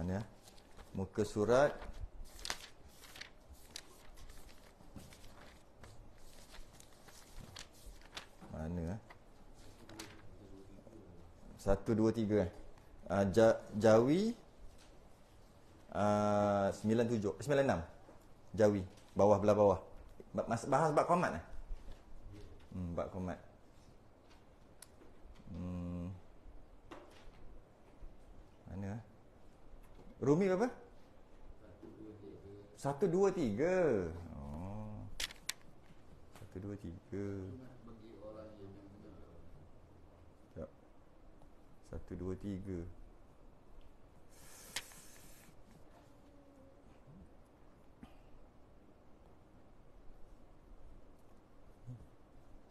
Mana? Muka surat Mana? Satu dua tiga. uh, ja, Jawi uh, 97 96 Jawi Bawah belah bawah Mas bahas bab komat eh? hmm, Bab komat Hmm. Mana? Eh? Rumi berapa? Satu, dua, tiga. Oh. Satu, dua, tiga. Sekejap. Ya. Satu, dua, tiga.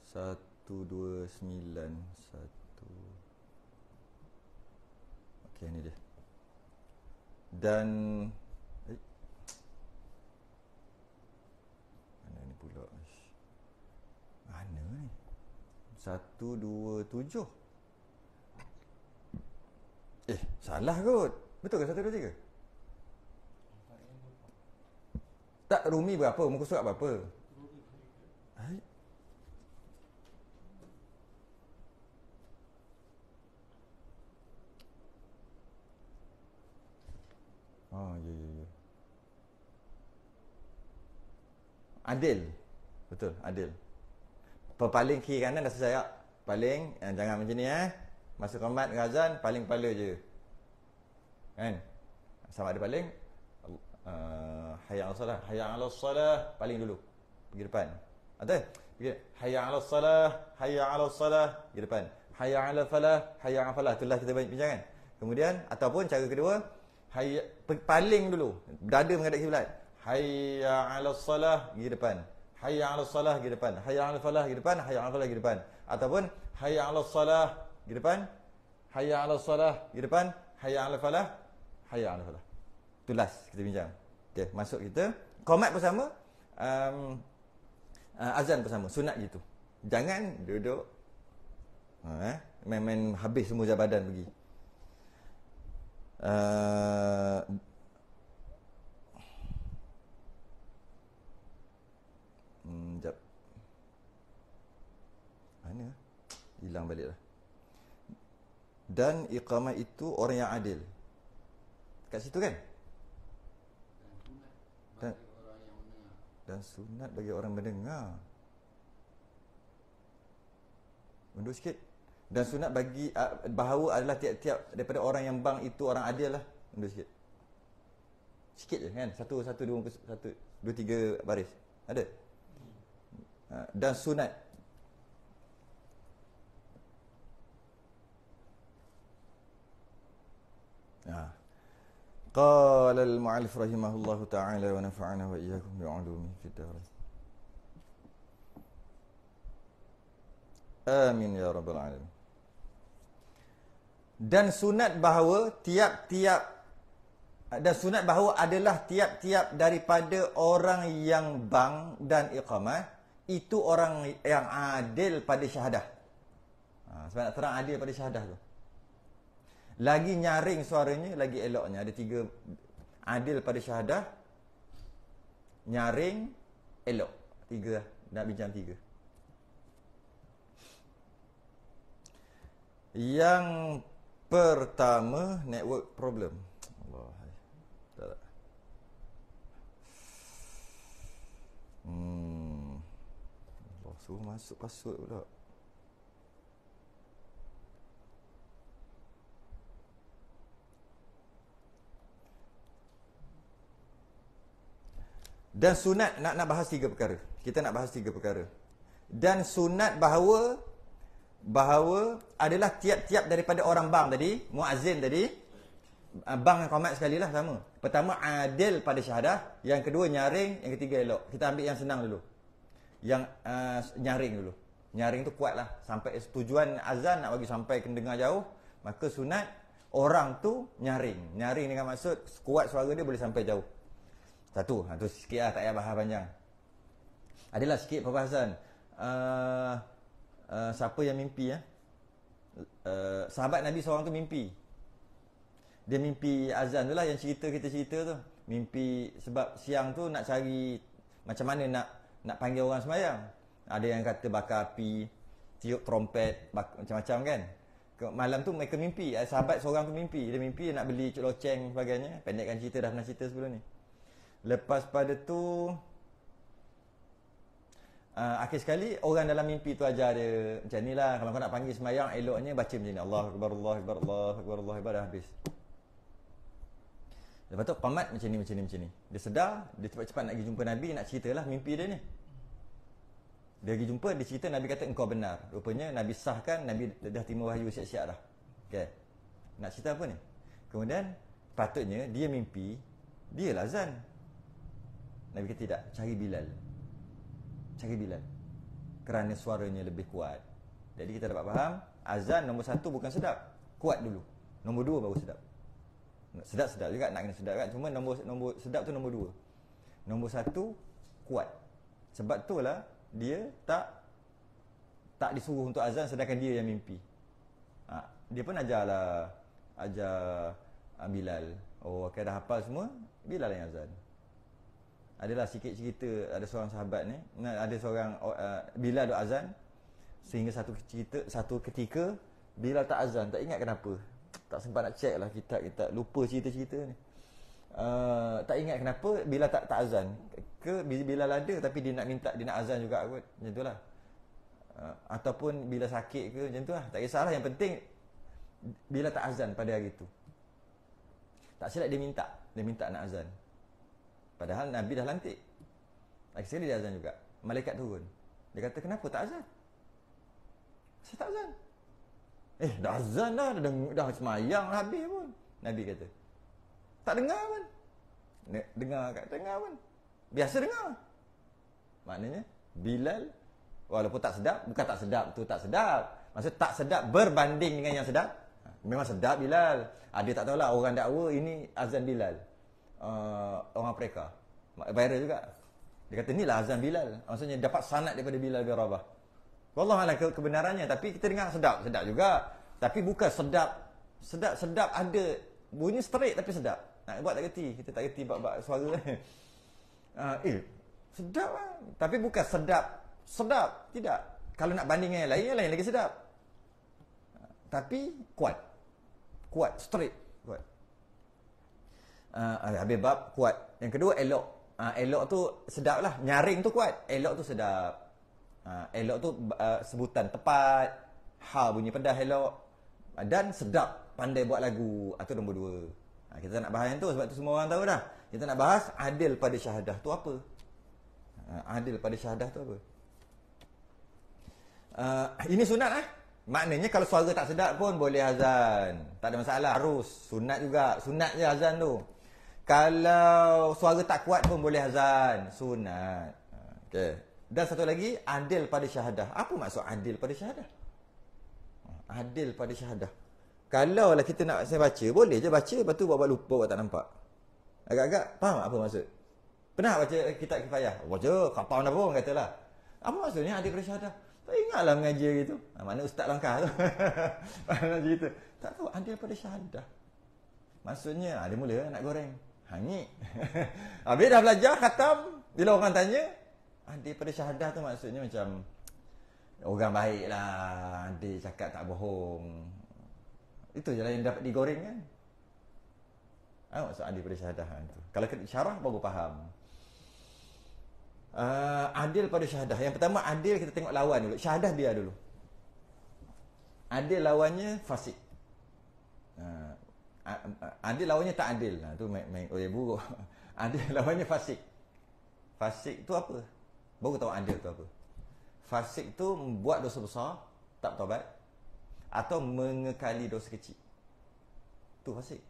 Satu, dua, sembilan. Satu. Okey, ni dia dan eh, mana ni pula mana ni 127 eh salah kot betul ke tiga? tak rumi berapa muka surat berapa Hai. Oh, ya, ya, ya. Adil. Betul, adil. Paling kiri kanan dah selesai Paling, eh, jangan macam ni eh. Masa kormat dengan azan, paling kepala je. Kan? Sama ada paling. Uh, eh, Hayat al-salah. Hayat al-salah. Paling dulu. Pergi depan. Ada? Pergi. Hayat al-salah. Hayat al-salah. Pergi depan. Hayat al-falah. Hayat al-falah. Itulah kita banyak bincangan. Kemudian, ataupun cara kedua, Hai paling dulu dada menghadap kiblat. Hayya 'ala salah di depan. Hayya 'ala salah di depan. Hayya 'ala falah di depan. Hayya 'ala falah di depan. Ataupun hayya 'ala salah di depan. Hayya 'ala salah di depan. Hayya 'ala falah. Hayya 'ala falah. Tu last kita bincang. Okey, masuk kita. Komat bersama um, uh, azan bersama. Sunat gitu. Jangan duduk. Ha, eh? main-main habis semua jabatan pergi. Eh, hmm, sekejap. Mana? Hilang balik lah. Dan iqamah itu orang yang adil. Kat situ kan? Dan dan sunat bagi orang mendengar. Mundur sikit dan sunat bagi ah, bahawa adalah tiap-tiap daripada orang yang bang itu orang adil lah mundur sikit sikit je kan satu satu dua satu dua tiga baris ada ah, dan sunat ha. قال المعلف رحمه الله تعالى ونفعنا وإياكم بعلومه في الدار آمين يا رب العالمين dan sunat bahawa tiap-tiap dan sunat bahawa adalah tiap-tiap daripada orang yang bang dan iqamah itu orang yang adil pada syahadah. Ha, sebab nak terang adil pada syahadah tu. Lagi nyaring suaranya, lagi eloknya. Ada tiga adil pada syahadah, nyaring, elok. Tiga Nak bincang tiga. Yang pertama network problem. Allah. Tak, tak. Hmm. masuk password pula. Dan sunat nak nak bahas tiga perkara. Kita nak bahas tiga perkara. Dan sunat bahawa bahawa adalah tiap-tiap daripada orang bang tadi, muazzin tadi, ah, bang dan komat sekali lah sama. Pertama, adil pada syahadah. Yang kedua, nyaring. Yang ketiga, elok. Kita ambil yang senang dulu. Yang uh, nyaring dulu. Nyaring tu kuat lah. Sampai tujuan azan nak bagi sampai kendengar jauh, maka sunat orang tu nyaring. Nyaring dengan maksud kuat suara dia boleh sampai jauh. Satu, satu ha, sikit lah. Tak payah bahas panjang. Adalah sikit perbahasan. Uh, Eh, siapa yang mimpi ya? Uh, sahabat Nabi seorang tu mimpi. Dia mimpi azan tu lah yang cerita kita cerita tu. Mimpi sebab siang tu nak cari macam mana nak nak panggil orang semayang. Ada yang kata bakar api, tiup trompet, macam-macam kan. Malam tu mereka mimpi. Sahabat seorang tu mimpi. Dia mimpi nak beli cuk loceng sebagainya. Pendekkan cerita dah pernah cerita sebelum ni. Lepas pada tu... Uh, akhir sekali orang dalam mimpi tu ajar dia macam inilah kalau kau nak panggil sembahyang eloknya baca macam ni Allahu akbar Allahu akbar Allahu akbar Allahu akbar dah habis. Lepas tu qamat macam ni macam ni macam ni. Dia sedar, dia cepat-cepat nak pergi jumpa Nabi nak ceritalah mimpi dia ni. Dia pergi jumpa, dia cerita Nabi kata engkau benar. Rupanya Nabi sahkan Nabi dah terima wahyu siap-siap dah. Okey. Nak cerita apa ni? Kemudian patutnya dia mimpi, dia lazan. Nabi kata tidak, cari Bilal cari Bilal kerana suaranya lebih kuat jadi kita dapat faham azan nombor satu bukan sedap kuat dulu nombor dua baru sedap sedap-sedap juga nak kena sedap kan cuma nombor nombor sedap tu nombor dua nombor satu kuat sebab tu lah dia tak tak disuruh untuk azan sedangkan dia yang mimpi ha, dia pun ajar lah ajar ah, Bilal oh akan okay, hafal semua Bilal yang azan adalah sikit cerita ada seorang sahabat ni ada seorang uh, oh, eh, bila doa azan sehingga satu cerita satu ketika bila tak azan tak ingat kenapa tak sempat nak check lah kita kita lupa cerita-cerita ni uh, tak ingat kenapa bila tak tak azan ke bila ada tapi dia nak minta dia nak azan juga kot macam itulah uh, eh, ataupun bila sakit ke macam itulah tak kisahlah yang penting bila tak azan pada hari itu tak silap dia minta dia minta nak azan Padahal Nabi dah lantik. Lagi sekali dia azan juga. Malaikat turun. Dia kata, kenapa tak azan? Saya tak azan. Eh, dah azan dah. Dah, dah semayang lah habis pun. Nabi kata. Tak dengar pun. Dengar kat tengah pun. Biasa dengar. Maknanya, Bilal, walaupun tak sedap, bukan tak sedap, tu tak sedap. Maksud tak sedap berbanding dengan yang sedap. Ha, memang sedap Bilal. Ada ah, tak tahulah orang dakwa ini azan Bilal uh, orang Afrika. Viral juga. Dia kata inilah azan Bilal. Ah, maksudnya dapat sanat daripada Bilal bin Rabah. Wallahualam ke kebenarannya tapi kita dengar sedap, sedap juga. Tapi bukan sedap. Sedap sedap ada bunyi straight tapi sedap. Nak buat tak reti, kita tak reti bab-bab suara. Uh, eh sedap lah. tapi bukan sedap. Sedap tidak. Kalau nak banding dengan yang lain, yang lain lagi sedap. Ah, tapi kuat. Kuat straight uh, habis bab kuat yang kedua elok uh, elok tu sedap lah nyaring tu kuat elok tu sedap uh, elok tu uh, sebutan tepat ha bunyi pedas elok uh, dan sedap pandai buat lagu atau uh, nombor dua uh, kita nak bahas yang tu sebab tu semua orang tahu dah kita nak bahas adil pada syahadah tu apa uh, adil pada syahadah tu apa uh, ini sunat lah Maknanya kalau suara tak sedap pun boleh azan. Tak ada masalah. Harus. Sunat juga. Sunat je azan tu. Kalau suara tak kuat pun boleh azan sunat. Okay. Dan satu lagi adil pada syahadah. Apa maksud adil pada syahadah? Adil pada syahadah. Kalau lah kita nak saya baca, boleh je baca lepas tu buat-buat lupa, buat tak nampak. Agak-agak faham apa maksud? Pernah baca kitab kifayah? Baca, kapan dah pun katalah. Apa maksudnya adil pada syahadah? Tak ingatlah mengaji gitu. Ha, ah, mana ustaz langkah tu? mana cerita? Tak tahu adil pada syahadah. Maksudnya, ada mula nak goreng. Hangit. Habis dah belajar khatam, bila orang tanya, ah, ada pada syahadah tu maksudnya macam, orang baik lah, ada cakap tak bohong. Itu je lah yang dapat digoreng kan. Ah, maksud ada pada syahadah ha, tu. Kalau syarah baru faham. Uh, adil pada syahadah. Yang pertama adil kita tengok lawan dulu. Syahadah dia dulu. Adil lawannya fasik adil lawannya tak adil ha, tu main, main oh ya buruk adil lawannya fasik fasik tu apa baru tahu adil tu apa fasik tu buat dosa besar tak bertobat atau mengekali dosa kecil tu fasik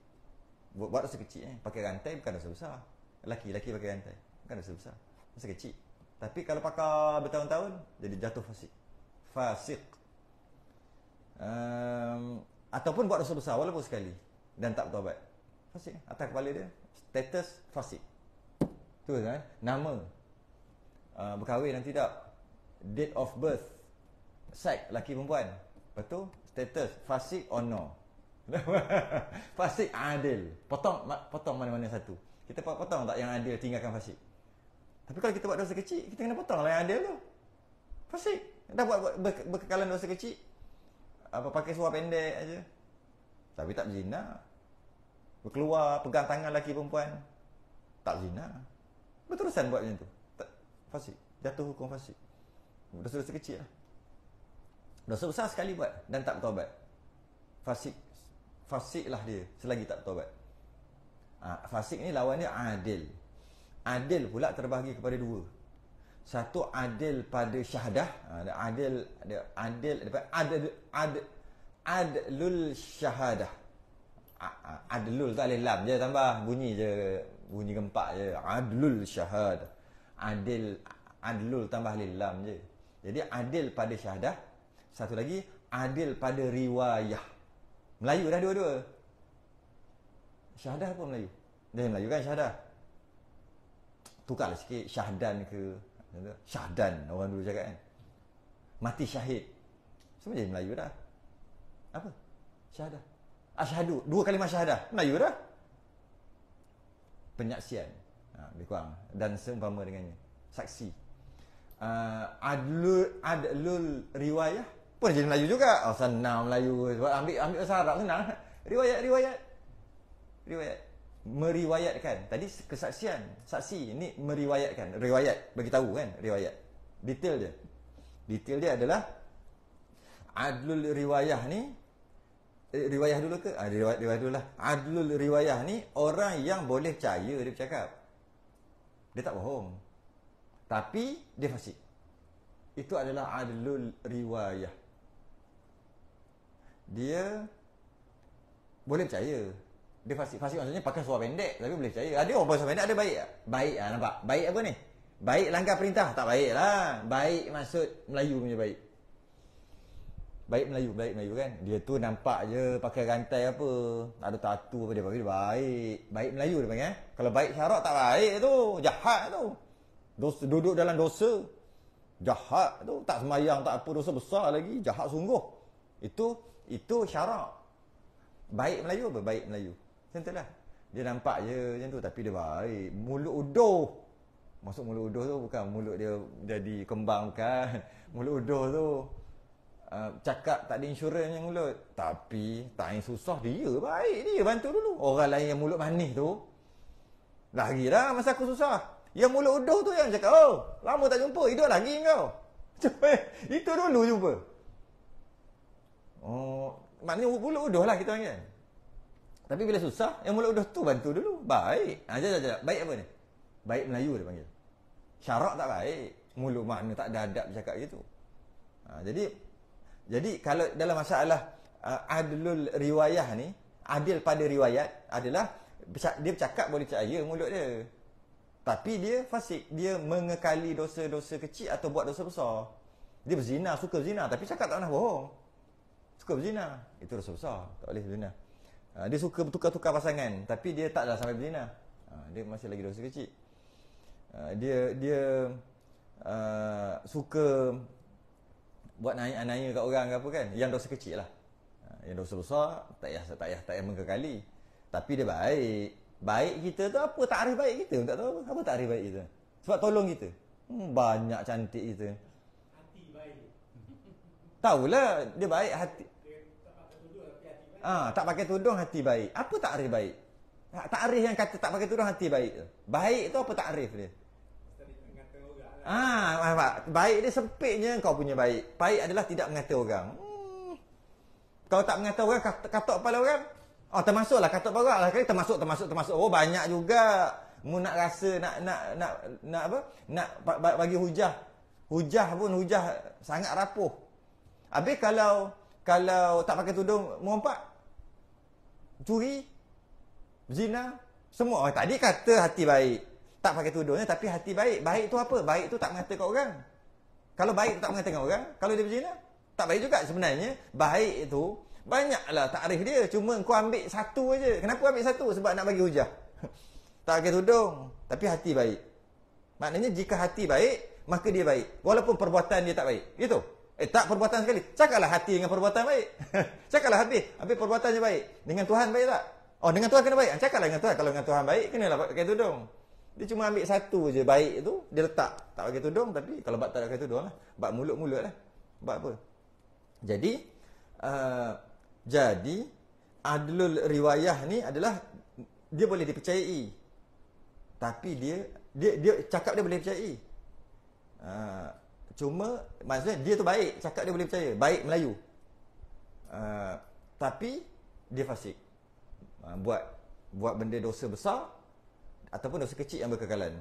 buat, buat dosa kecil eh pakai rantai bukan dosa besar laki laki pakai rantai bukan dosa besar dosa kecil tapi kalau pakai bertahun-tahun jadi jatuh fasik fasik um, ataupun buat dosa besar walaupun sekali dan tak bertobat. Fasik atas kepala dia status fasik. Tu kan eh? nama uh, berkahwin dan tidak date of birth sex laki perempuan. Lepas tu status fasik or no. fasik adil. Potong potong mana-mana satu. Kita buat potong tak yang adil tinggalkan fasik. Tapi kalau kita buat dosa kecil kita kena potong lah yang adil tu. Fasik. Dah buat, buat berkekalan dosa kecil apa pakai suara pendek aja. Tapi tak berzina keluar pegang tangan lelaki perempuan Tak zina Berterusan buat macam tu Fasik Jatuh hukum fasik Dosa-dosa kecil lah Dosa besar sekali buat Dan tak bertobat Fasik Fasik lah dia Selagi tak bertobat ha, Fasik ni lawan adil Adil pula terbahagi kepada dua Satu adil pada syahadah ha, Adil Adil Adil Adil Adil Adil Adil Adil Adil Adil Ah, ah, adlul tak alif lam je tambah bunyi je bunyi gempak je adlul syahad adil adlul tambah alif lam je jadi adil pada syahadah satu lagi adil pada riwayah Melayu dah dua-dua syahadah pun Melayu dah Melayu kan syahadah tukarlah sikit syahdan ke syahdan orang dulu cakap kan mati syahid semua jadi Melayu dah apa syahadah Asyhadu dua kalimah syahadah Melayu dah penyaksian ha, lebih kurang dan seumpama dengannya saksi uh, ha, adlul adlul riwayah pun jadi Melayu juga oh, senang Melayu sebab ambil ambil bahasa Arab senang riwayat riwayat riwayat meriwayatkan tadi kesaksian saksi ini meriwayatkan riwayat bagi tahu kan riwayat detail dia detail dia adalah adlul riwayah ni Eh, riwayah dulu ke? Ah, riwayah, riwayah dulu lah. Adlul ah, riwayah ni orang yang boleh percaya dia bercakap. Dia tak bohong. Tapi dia fasik. Itu adalah adlul riwayah. Dia boleh percaya. Dia fasik. Fasik maksudnya pakai suara pendek tapi boleh percaya. Ada orang pakai suara pendek ada baik Baik lah nampak. Baik apa ni? Baik langkah perintah. Tak baik lah. Baik maksud Melayu punya baik baik Melayu, baik Melayu kan. Dia tu nampak je pakai rantai apa, ada tatu apa dia panggil baik. Baik Melayu dia panggil eh. Kalau baik syarat tak baik tu, jahat tu. Dosa, duduk dalam dosa. Jahat tu, tak semayang, tak apa dosa besar lagi, jahat sungguh. Itu itu syarat. Baik Melayu apa? Baik Melayu. Macam tu lah. Dia nampak je macam tu tapi dia baik. Mulut udoh. Masuk mulut udoh tu bukan mulut dia jadi kembang kan. Mulut udoh tu uh, cakap tak ada insurans yang mulut tapi tak yang susah dia baik dia bantu dulu orang lain yang mulut manis tu lagi dah masa aku susah yang mulut uduh tu yang cakap oh lama tak jumpa hidup lagi kau cuma itu dulu jumpa oh maknanya mulut uduh lah kita panggil tapi bila susah yang mulut uduh tu bantu dulu baik ajak ah, ajak baik apa ni baik Melayu dia panggil syarak tak baik mulut mana tak ada adab cakap gitu ha, jadi jadi kalau dalam masalah uh, adlul riwayah ni, adil pada riwayat adalah dia bercakap boleh percaya mulut dia. Tapi dia fasik, dia mengekali dosa-dosa kecil atau buat dosa besar. Dia berzina, suka berzina tapi cakap tak pernah bohong. Suka berzina, itu dosa besar, tak boleh berzina. Uh, dia suka bertukar-tukar pasangan tapi dia taklah sampai berzina. Uh, dia masih lagi dosa kecil. Uh, dia dia uh, suka buat nanya-nanya kat orang ke apa kan yang dosa kecil lah ha, yang dosa besar tak payah tak payah tak payah mengkekali tapi dia baik baik kita tu apa takrif baik kita tak tahu apa apa takrif baik kita sebab tolong kita hmm, banyak cantik kita hati baik tahu lah dia baik hati Ah, tak pakai tudung hati baik. Apa takrif baik? Ha, takrif yang kata tak pakai tudung hati baik Baik tu apa takrif dia? Ah, nampak? Ah, ah, baik dia sempitnya kau punya baik. Baik adalah tidak mengata orang. Hmm. Kalau tak mengata orang, katok kepala orang. Oh, termasuklah katok kepala orang. Lah. Kali termasuk, termasuk, termasuk. Oh, banyak juga. Mu nak rasa, nak, nak, nak, nak apa? Nak bagi hujah. Hujah pun, hujah sangat rapuh. Habis kalau, kalau tak pakai tudung, merompak. Curi. Zina. Semua. Oh, tadi kata hati baik tak pakai tudungnya tapi hati baik. Baik tu apa? Baik tu tak mengata kat orang. Kalau baik tu tak mengata kat orang, kalau dia berzina, tak baik juga sebenarnya. Baik itu banyaklah takrif dia. Cuma kau ambil satu aja. Kenapa ambil satu? Sebab nak bagi hujah. Tak pakai tudung tapi hati baik. Maknanya jika hati baik, maka dia baik. Walaupun perbuatan dia tak baik. Gitu. Eh tak perbuatan sekali. Cakaplah hati dengan perbuatan baik. Cakaplah hati, habis perbuatannya baik. Dengan Tuhan baik tak? Oh dengan Tuhan kena baik. Ah, cakaplah dengan Tuhan. Kalau dengan Tuhan baik, kena lah pakai tudung. Dia cuma ambil satu je baik tu, dia letak. Tak pakai tudung tapi kalau bab tak pakai tudung lah. Bab mulut-mulut lah. Bab apa? Jadi, uh, jadi, adlul riwayah ni adalah dia boleh dipercayai. Tapi dia, dia, dia cakap dia boleh percayai. Uh, cuma, maksudnya dia tu baik. Cakap dia boleh percaya. Baik Melayu. Uh, tapi, dia fasik. Uh, buat buat benda dosa besar ataupun dosa kecil yang berkekalan.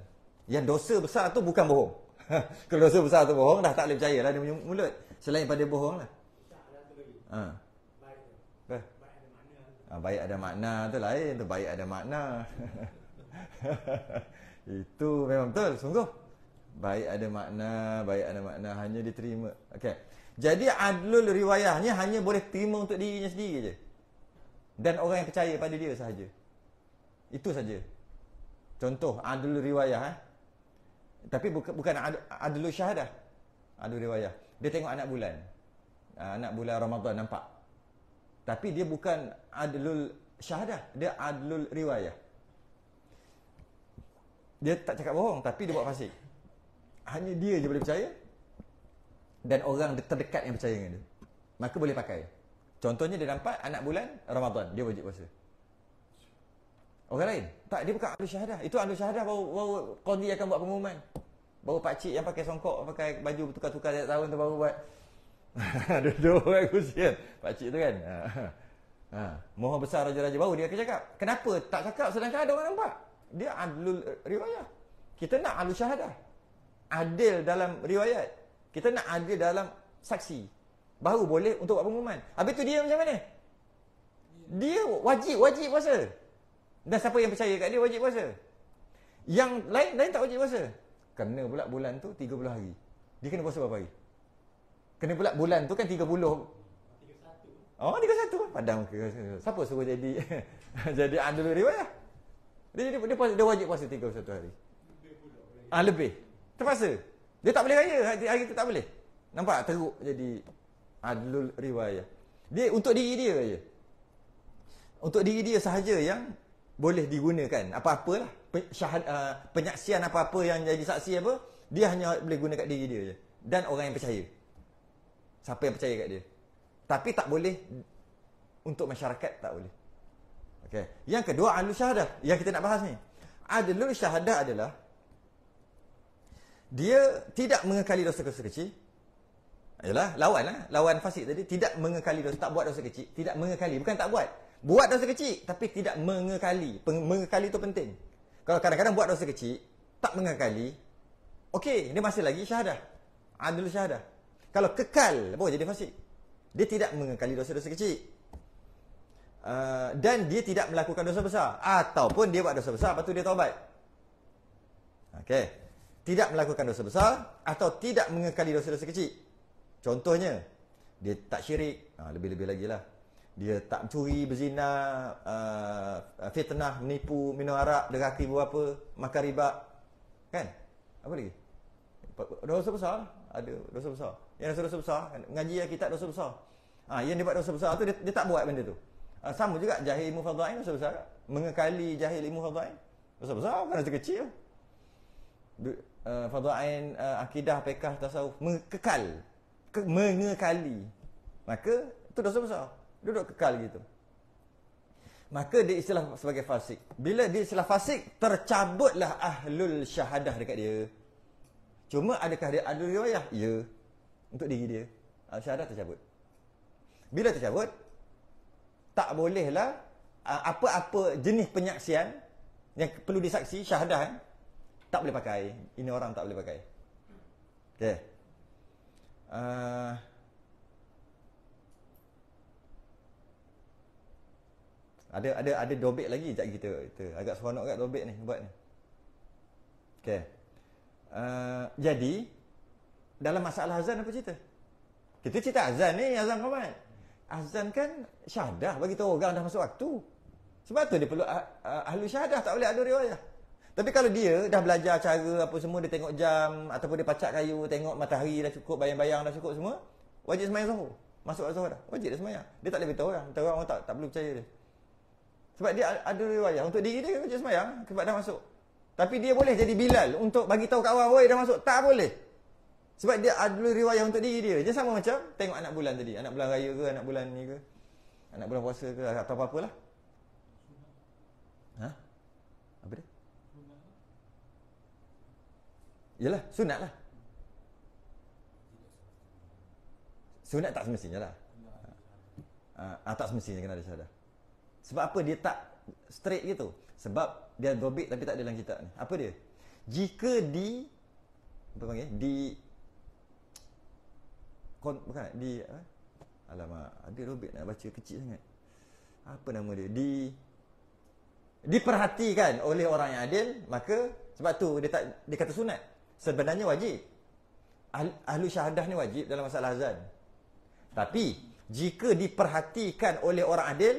Yang dosa besar tu bukan bohong. Kalau dosa besar tu bohong dah tak boleh percaya lah dia punya mulut. Selain pada bohong lah. Ha. Baik. Baik ada makna. Ah, baik ada makna tu lain tu baik ada makna. Itu memang betul sungguh. Baik ada makna, baik ada makna hanya diterima. Okey. Jadi adlul riwayahnya hanya boleh terima untuk dirinya sendiri je. Dan orang yang percaya pada dia sahaja. Itu saja. Contoh adul riwayah eh. Tapi bukan bukan adul syahadah. Adul riwayah. Dia tengok anak bulan. Ah, anak bulan Ramadan nampak. Tapi dia bukan adul syahadah, dia adul riwayah. Dia tak cakap bohong tapi dia buat fasik. Hanya dia je boleh percaya dan orang terdekat yang percaya dengan dia. Maka boleh pakai. Contohnya dia nampak anak bulan Ramadan, dia wajib puasa. Orang lain. Tak, dia bukan ahli syahadah. Itu ahli syahadah baru, baru kondi akan buat pengumuman. Baru pakcik yang pakai songkok, pakai baju bertukar-tukar setiap tahun tu baru buat. Ada dua orang kusian. Pakcik tu kan. ha. ha. Moho besar raja-raja baru dia akan cakap. Kenapa tak cakap sedangkan ada orang nampak? Dia ahli riwayat. Kita nak ahli syahadah. Adil dalam riwayat. Kita nak adil dalam saksi. Baru boleh untuk buat pengumuman. Habis tu dia macam mana? Dia wajib, wajib puasa. Dan siapa yang percaya kat dia wajib puasa. Yang lain lain tak wajib puasa. Kena pula bulan tu 30 hari. Dia kena puasa berapa hari? Kena pula bulan tu kan 30 Oh, 31 kan? Padang ke? Siapa suruh jadi? jadi andalu riwayah? Dia, jadi, dia, puasa, dia wajib puasa tiga satu hari. Ah, lebih. Terpaksa. Dia tak boleh raya. Hari, hari tu tak boleh. Nampak? Teruk jadi adlul riwayah. Dia untuk diri dia saja Untuk diri dia sahaja yang boleh digunakan apa-apa uh, penyaksian apa-apa yang jadi saksi apa dia hanya boleh guna kat diri dia je dan orang yang percaya siapa yang percaya kat dia tapi tak boleh untuk masyarakat tak boleh okey yang kedua adlu syahadah yang kita nak bahas ni adlu syahadah adalah dia tidak mengekali dosa kecil kecil ialah lawan lah lawan fasik tadi tidak mengekali dosa tak buat dosa kecil tidak mengekali bukan tak buat Buat dosa kecil tapi tidak mengekali. Mengekali itu penting. Kalau kadang-kadang buat dosa kecil, tak mengekali, okey, dia masih lagi syahadah. Adil ah, syahadah. Kalau kekal, boleh jadi fasik. Dia tidak mengekali dosa-dosa kecil. Uh, dan dia tidak melakukan dosa besar. Ataupun dia buat dosa besar, lepas tu dia taubat. Okey. Tidak melakukan dosa besar atau tidak mengekali dosa-dosa kecil. Contohnya, dia tak syirik. Ha, lebih-lebih lagi lah dia tak curi berzina uh, uh, fitnah menipu minum arak deraki berapa makan riba kan apa lagi dosa besar ada dosa besar yang dosa, dosa besar ngaji kita dosa besar ha, yang dia buat dosa besar tu dia, dia tak buat benda tu uh, sama juga jahil ilmu fadain dosa besar kan? mengekali jahil ilmu fadain dosa besar kan dosa kecil du, uh, fadain uh, akidah pekah tasawuf mengekal mengekali maka itu dosa besar Duduk kekal gitu. Maka dia istilah sebagai fasik. Bila dia istilah fasik, tercabutlah ahlul syahadah dekat dia. Cuma adakah dia ahlul riwayah? Ya. Untuk diri dia. Ahlul syahadah tercabut. Bila tercabut, tak bolehlah apa-apa jenis penyaksian yang perlu disaksi, syahadah, eh, tak boleh pakai. Ini orang tak boleh pakai. Okay. Uh, ah, Ada ada ada dobek lagi jap kita. Kita agak seronok agak dobek ni buat ni. Okey. Uh, jadi dalam masalah azan apa cerita? Kita cerita azan ni azan Muhammad. Azan kan syahadah bagi tahu orang dah masuk waktu. Sebab tu dia perlu ah, ah, ahli syahadah tak boleh ada riwayah. Tapi kalau dia dah belajar cara apa semua dia tengok jam ataupun dia pacak kayu tengok matahari dah cukup bayang-bayang dah cukup semua wajib sembahyang zuhur. Masuk waktu zuhur dah. Wajib dah sembahyang. Dia tak boleh beritahu orang. Orang tak tak perlu percaya dia. Sebab dia ada riwayat untuk diri dia kerja semayang sebab dah masuk. Tapi dia boleh jadi Bilal untuk bagi tahu kat orang, "Oi, dah masuk." Tak boleh. Sebab dia ada riwayat untuk diri dia. Dia sama macam tengok anak bulan tadi, anak bulan raya ke, anak bulan ni ke. Anak bulan puasa ke atau apa-apalah. Ha? Apa dia? Yalah, sunat lah. Sunat tak semestinya lah. Ha, ah, tak semestinya kena ada syahadah. Sebab apa dia tak straight gitu? Sebab dia dobit tapi tak ada dalam kitab ni. Apa dia? Jika di apa panggil? Di kon, bukan di apa? Alamak, ada dobit nak baca kecil sangat. Apa nama dia? Di diperhatikan oleh orang yang adil, maka sebab tu dia tak dia kata sunat. Sebenarnya wajib. Ahlu syahadah ni wajib dalam masalah azan. Tapi jika diperhatikan oleh orang adil,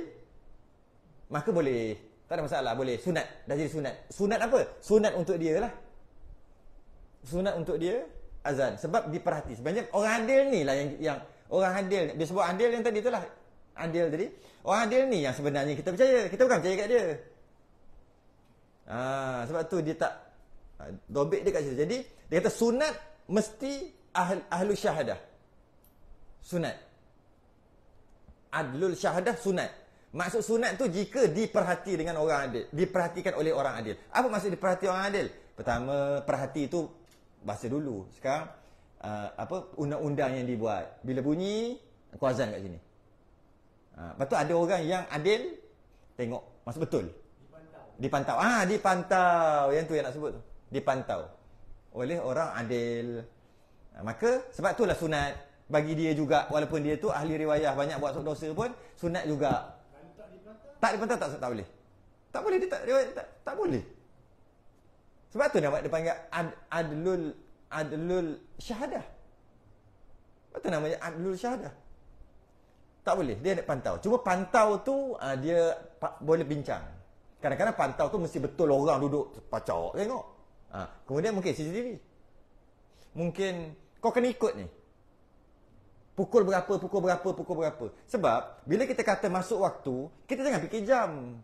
maka boleh tak ada masalah boleh sunat dah jadi sunat sunat apa sunat untuk dia lah sunat untuk dia azan sebab diperhati sebenarnya orang adil ni lah yang, yang orang adil dia sebut adil yang tadi tu lah adil tadi orang adil ni yang sebenarnya kita percaya kita bukan percaya kat dia Ah, sebab tu dia tak ha, dobek dia kat situ jadi dia kata sunat mesti ahl, ahlu syahadah sunat adlul syahadah sunat Maksud sunat tu jika diperhati dengan orang adil, diperhatikan oleh orang adil. Apa maksud diperhati orang adil? Pertama, perhati itu bahasa dulu. Sekarang uh, apa undang-undang yang dibuat. Bila bunyi kuazan kat sini. Ha, uh, patut ada orang yang adil tengok maksud betul. Dipantau. Dipantau. Ah, dipantau. Yang tu yang nak sebut tu. Dipantau oleh orang adil. Uh, maka sebab itulah sunat bagi dia juga walaupun dia tu ahli riwayah banyak buat dosa pun sunat juga. Tak dia tak tak boleh. Tak boleh dia tak dia, tak, tak boleh. Sebab tu nama dia panggil ad, adlul adlul syahadah. Sebab tu namanya adlul syahadah. Tak boleh. Dia nak pantau. Cuba pantau tu ah, dia boleh bincang. Kadang-kadang pantau tu mesti betul orang duduk pacau tengok. Ha. Kemudian mungkin CCTV. Mungkin kau kena ikut ni. Pukul berapa, pukul berapa, pukul berapa. Sebab bila kita kata masuk waktu, kita jangan fikir jam.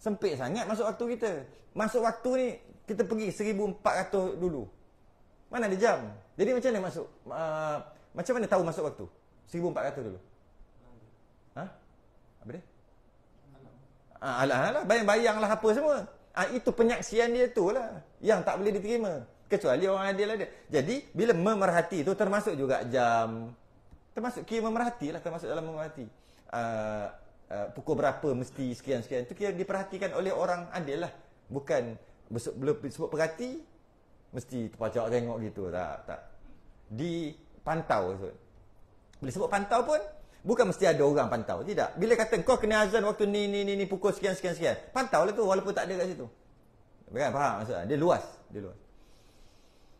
Sempit sangat masuk waktu kita. Masuk waktu ni, kita pergi 1400 dulu. Mana ada jam? Jadi macam mana masuk? Uh, macam mana tahu masuk waktu? 1400 dulu. Ha? Apa dia? Ah, ha, alah, alah. Bayang-bayang lah apa semua. ha, itu penyaksian dia tu lah. Yang tak boleh diterima. Kecuali orang adil ada. Jadi, bila memerhati tu termasuk juga jam termasuk kira memerhati lah termasuk dalam memerhati uh, uh, pukul berapa mesti sekian-sekian itu kira diperhatikan oleh orang adil lah bukan belum disebut perhati mesti terpajak tengok gitu tak tak dipantau so. boleh sebut pantau pun Bukan mesti ada orang pantau Tidak Bila kata kau kena azan waktu ni ni ni, ni Pukul sekian sekian sekian Pantau lah tu walaupun tak ada kat situ Bukan faham maksudnya Dia luas Dia luas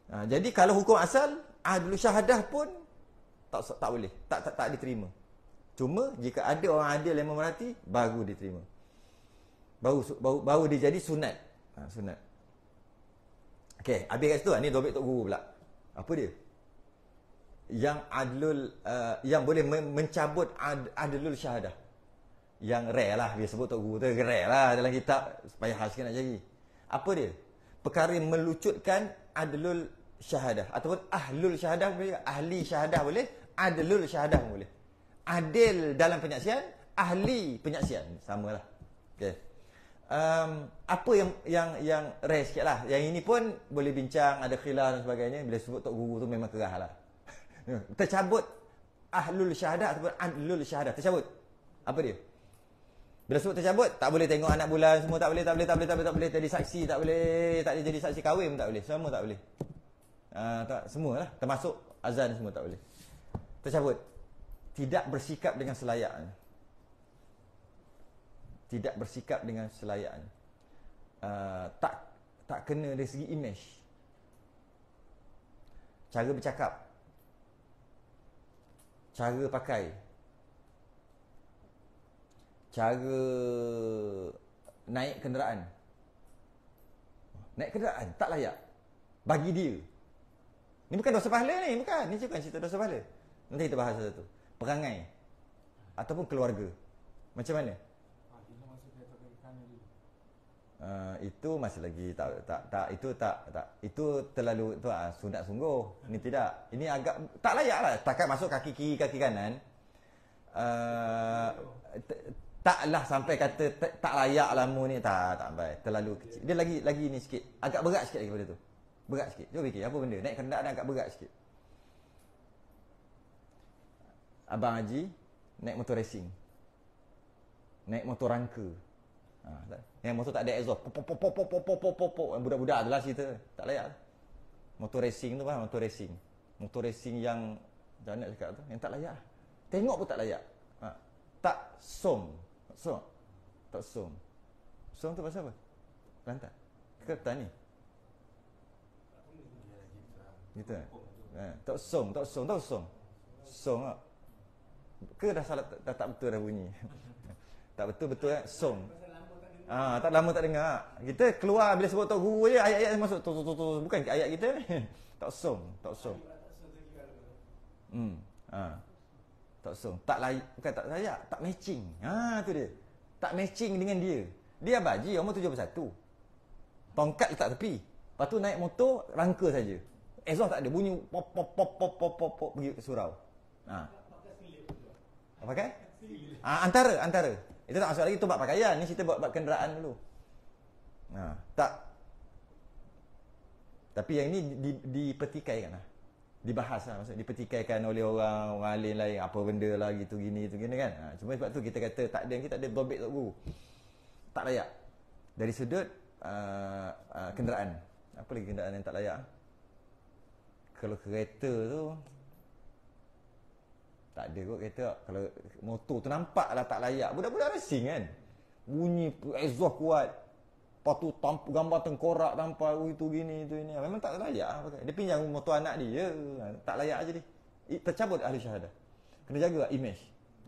ha, Jadi kalau hukum asal Ahdul syahadah pun tak tak boleh tak tak, tak diterima cuma jika ada orang adil yang memerhati baru diterima baru baru, baru dia jadi sunat ha, sunat okey habis kat situ lah. ni dobik tok guru pula apa dia yang adlul uh, yang boleh mencabut ad, adlul syahadah yang rare lah dia sebut tok guru tu rare lah dalam kitab supaya khas nak jadi apa dia perkara melucutkan adlul syahadah ataupun ahlul syahadah boleh ahli syahadah boleh adlul syahadah pun boleh. Adil dalam penyaksian, ahli penyaksian. Sama lah. Okay. Um, apa yang yang yang rare sikit lah. Yang ini pun boleh bincang, ada khilaf dan sebagainya. Bila sebut Tok Guru tu memang kerah lah. Tercabut ahlul syahadah ataupun adlul syahadah. Tercabut. Apa dia? Bila sebut tercabut, tak boleh tengok anak bulan semua tak boleh, tak boleh, tak boleh, tak boleh, tak boleh. Jadi saksi tak boleh, tak boleh jadi saksi kahwin pun tak boleh. Semua tak boleh. Uh, tak, semualah. Termasuk azan semua tak boleh tercabut tidak bersikap dengan selayaknya tidak bersikap dengan selayaknya uh, tak tak kena dari segi image cara bercakap cara pakai cara naik kenderaan naik kenderaan tak layak bagi dia ni bukan dosa pahala ni bukan ni cakap cerita dosa pahala Nanti kita bahas satu Perangai Ataupun keluarga Macam mana? Uh, itu masih lagi tak tak tak itu tak tak itu terlalu tu ah sunat sungguh ini tidak ini agak tak layak lah. takkan masuk kaki kiri kaki kanan uh, ah, taklah sampai kata tak, tak layak lamu ni tak tak baik terlalu kecil dia lagi lagi ni sikit agak berat sikit pada tu berat sikit cuba fikir apa benda naik kendak agak berat sikit Abang Haji naik motor racing. Naik motor rangka. Ha, tak, yang motor tak ada exhaust. Pop, pop, pop, pop, pop, pop, pop, pop. Budak-budak adalah cerita. Tak layak. Lah. Motor racing tu faham? Motor racing. Motor racing yang jangan nak cakap tu. Yang tak layak. Lah. Tengok pun tak layak. Ha, tak som. So, tak som. Som tu pasal apa? Lantak. Kereta ni. Gitu. Eh, ha. tak som, tak som, tak som. Som ah ke dah salah dah tak betul dah bunyi tak betul betul kan song ah ha, tak lama tak dengar kita keluar bila sebut tok guru je eh, ayat-ayat masuk tok tok tok bukan ayat kita tak song tak song hmm ah ha. tak song tak layak bukan tak layak tak matching ha, tu dia tak matching dengan dia dia baji umur 71 tongkat letak tepi lepas tu naik motor rangka saja Ezoh tak ada bunyi pop pop pop pop pop pop pergi surau ah apa kan? Ha, antara, antara. Itu tak masuk lagi, tu buat pakaian. Ni cerita buat, buat kenderaan dulu. Ha, tak. Tapi yang ni di, dipertikaikan lah. Dibahas lah maksudnya. Dipertikaikan oleh orang, orang lain lain. Apa benda lah gitu, gini, tu gini kan. Ha, cuma sebab tu kita kata tak ada, yang kita tak ada dobit tak guru. Tak layak. Dari sudut uh, uh, kenderaan. Apa lagi kenderaan yang tak layak? Kalau kereta tu, tak ada kot kereta Kalau motor tu nampak lah tak layak Budak-budak racing kan Bunyi exhaust kuat Lepas tu tamp- gambar tengkorak Nampak itu gini itu ini ah, Memang tak layak lah pakai. Dia pinjam motor anak dia ah, Tak layak aja. ni Tercabut ahli syahadah Kena jaga lah image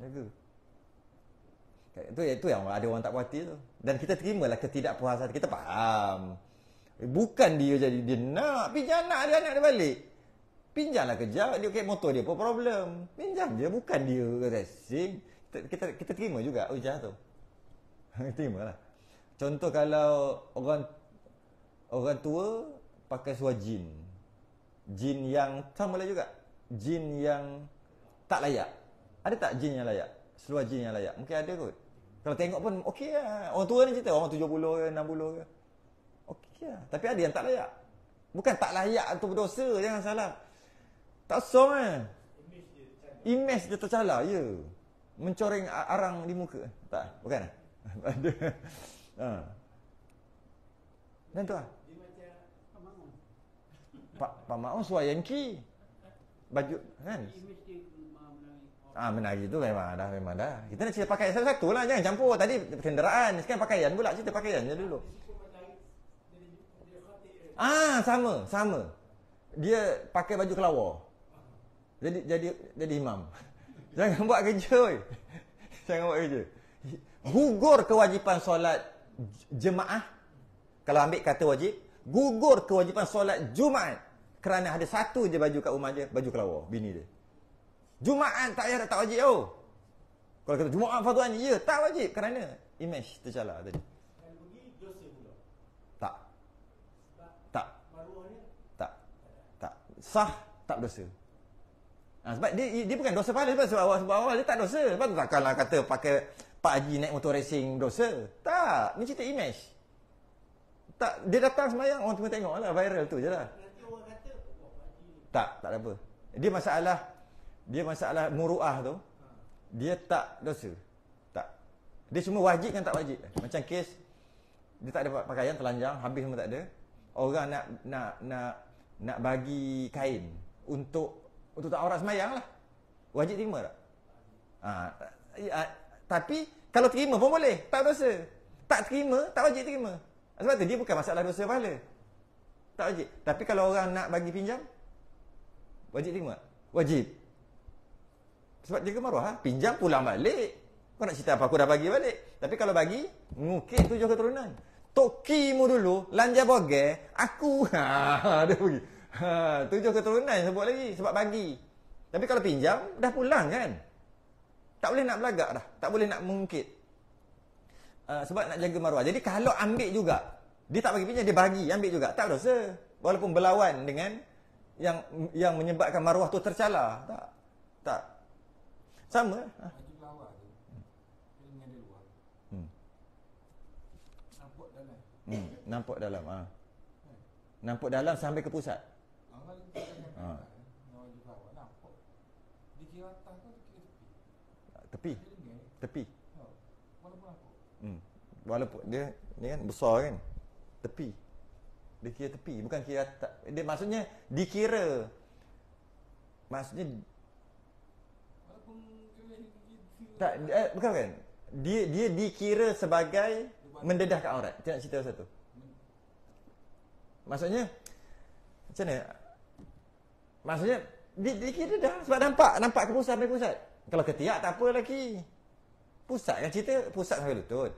Jaga itu, itu yang ada orang tak puas hati tu Dan kita terima lah ketidakpuasan Kita faham Bukan dia jadi Dia nak pinjam anak dia Anak dia balik pinjamlah kerja dia okay, motor dia apa problem pinjam dia bukan dia kata kita, kita kita terima juga ujar oh, tu terima lah contoh kalau orang orang tua pakai suar jin jin yang sama lah juga jin yang tak layak ada tak jin yang layak seluar jin yang layak mungkin ada kot kalau tengok pun okey lah orang tua ni cerita orang 70 ke 60 ke okey lah tapi ada yang tak layak bukan tak layak tu berdosa jangan salah tak song eh. Image dia tercalar. ya. Mencoreng arang di muka. Tak, bukan. Eh. Ada. ha. Dan tu lah. Pak Pak Maung suai yang ki. Baju kan? Ah ha, menari tu memang dah memang dah. Kita nak cerita pakai satu, satu lah jangan campur. Tadi kenderaan, sekarang pakaian pula cerita pakaian je dulu. Ah sama, sama. Dia pakai baju kelawar jadi jadi jadi imam. Jangan buat kerja oi. Jangan buat kerja. Gugur kewajipan solat jemaah. Kalau ambil kata wajib, gugur kewajipan solat Jumaat. Kerana ada satu je baju kat rumah dia, baju kelawar bini dia. Jumaat tak ada tak wajib oh. Kalau kata Jumaat fatuan, ya tak wajib kerana image tercela tadi. Tak. Tak. Tak. Tak. Sah tak dosa. Ha, sebab dia dia bukan dosa pahala sebab awal-awal sebab sebab dia tak dosa. Sebab tu takkanlah kata pakai Pak Haji naik motor racing dosa. Tak. Ni cerita image. Tak. Dia datang semayang orang cuma tengok lah viral tu je lah. Tak. Tak ada apa. Dia masalah dia masalah muruah tu dia tak dosa. Tak. Dia cuma wajib kan tak wajib. Macam kes dia tak ada pakaian telanjang habis semua tak ada. Orang nak nak nak nak bagi kain untuk untuk tak aurat semayang lah. Wajib terima tak? Ha, ya, tapi kalau terima pun boleh. Tak dosa. Tak terima, tak wajib terima. Sebab tu dia bukan masalah dosa pahala. Tak wajib. Tapi kalau orang nak bagi pinjam, wajib terima Wajib. Sebab dia kemaruah. Ha? Pinjam pulang balik. Kau nak cerita apa aku dah bagi balik. Tapi kalau bagi, mungkin tujuh keturunan. Tokimu dulu, lanjar bogeh, aku. Ha, dia pergi. Ha, tujuh keturunan sebut lagi sebab bagi. Tapi kalau pinjam dah pulang kan. Tak boleh nak belagak dah, tak boleh nak mengungkit. Uh, sebab nak jaga maruah. Jadi kalau ambil juga, dia tak bagi pinjam, dia bagi, ambil juga. Tak dosa. Walaupun berlawan dengan yang yang menyebabkan maruah tu tercela, tak. Tak. Sama. Ha. Hmm. Nampak dalam ah. Ha. Kan? Nampak dalam sampai ke pusat ha. Dikira atas tu kira tepi. Tepi. Walaupun aku. Hmm. Walaupun dia ni kan besar kan. Tepi. Dikira tepi bukan kira atas. Dia maksudnya dikira. Maksudnya tak eh, bukan kan. Dia dia dikira sebagai mendedahkan aurat. Tak cerita satu. Maksudnya macam mana? Maksudnya di, di kita dah sebab nampak nampak ke pusat sampai pusat. Kalau ketiak tak apa lagi. Pusat kan cerita pusat sampai lutut.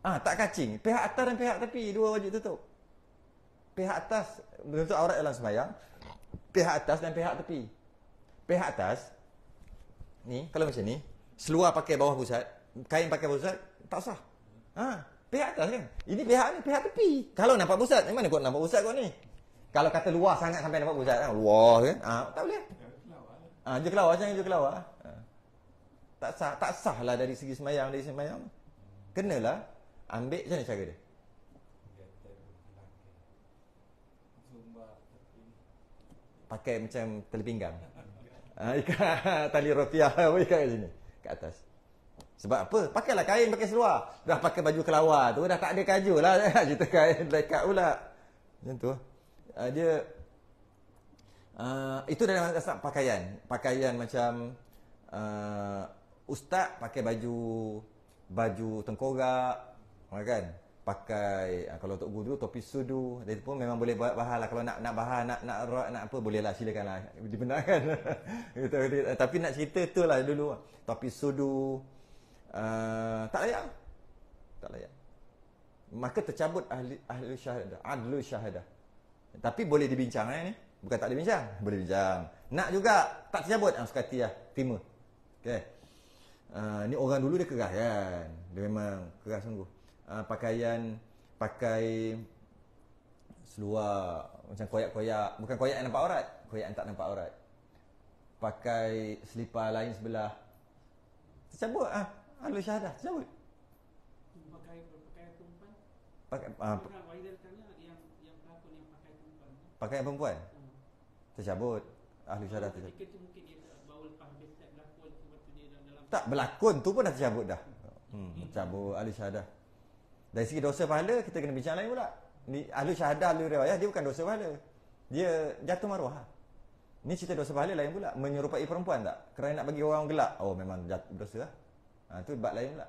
Ah, tak kacing. Pihak atas dan pihak tepi dua wajib tutup. Pihak atas tutup aurat dalam sembahyang. Pihak atas dan pihak tepi. Pihak atas ni kalau macam ni, seluar pakai bawah pusat, kain pakai pusat, tak sah. Ha, pihak atas kan. Ini pihak ni pihak tepi. Kalau nampak pusat, ni mana kau nampak pusat kau ni? kalau kata luar sangat sampai nampak pusat kan? luar kan ah tak boleh ah je kelawar jangan je kelawar ah tak sah tak sah lah dari segi semayang dari semayang kenalah ambil macam mana cara dia pakai macam tali pinggang ah ikat tali rafiah ikat kat sini kat atas sebab apa? Pakailah kain pakai seluar. Dah pakai baju kelawar tu dah tak ada kajulah. Cerita kain dekat pula. Macam tu uh, dia uh, itu dalam aspek pakaian pakaian macam uh, ustaz pakai baju baju tengkorak kan pakai kalau untuk guru topi sudu dia pun memang boleh buat bahan lah. kalau nak nak bahan nak nak rock, nak apa boleh lah silakan lah. dibenarkan tapi nak cerita tu lah dulu topi sudu uh, tak layak tak layak maka tercabut ahli ahli syahadah adlu syahadah tapi boleh dibincang eh, ni. Bukan tak dibincang. Boleh bincang. Nak juga. Tak tercabut. Ah, suka hati lah. Terima. Okay. Uh, ah, ni orang dulu dia keras kan. Dia memang keras sungguh. Uh, pakaian. Pakai. Seluar. Macam koyak-koyak. Bukan koyak yang nampak aurat. Koyak yang tak nampak aurat. Pakai selipar lain sebelah. Tercabut lah. Ha? Alu syahadah. Tercabut. Pakai, pakai perempuan. Pakai. Uh, pakaian perempuan hmm. tercabut ahli syarah tercabut tak berlakon tu pun dah tercabut dah hmm, hmm. tercabut ahli syahadah dari segi dosa pahala kita kena bincang lain pula ni ahli syahadah ahli riwayah dia bukan dosa pahala dia jatuh maruah ni cerita dosa pahala lain pula menyerupai perempuan tak kerana nak bagi orang gelak oh memang jatuh dosa lah ha, tu bab lain pula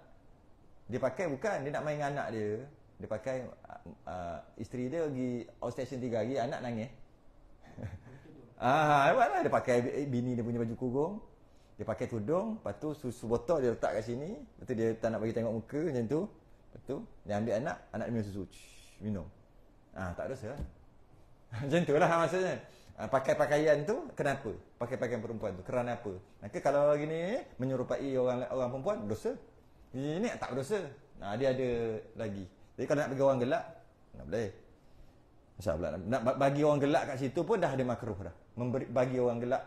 dia pakai bukan dia nak main dengan anak dia dia pakai uh, uh, Isteri dia pergi Outstation tiga hari Anak nangis ah, ah, hebat lah Dia pakai Bini dia punya baju kurung Dia pakai tudung Lepas tu susu botol Dia letak kat sini Lepas tu dia tak nak bagi tengok muka Macam tu Lepas tu Dia ambil anak Anak dia minum susu Shhh, Minum Ah, tak dosa lah Macam tu lah maksudnya ah, Pakai pakaian tu Kenapa Pakai pakaian perempuan tu Kerana apa Maka kalau hari ni eh, Menyerupai orang orang perempuan Dosa Ini tak berdosa nah, Dia ada lagi jadi kalau nak bagi orang gelak, tak boleh. Masa pula nak bagi orang gelak kat situ pun dah ada makruh dah. Memberi bagi orang gelak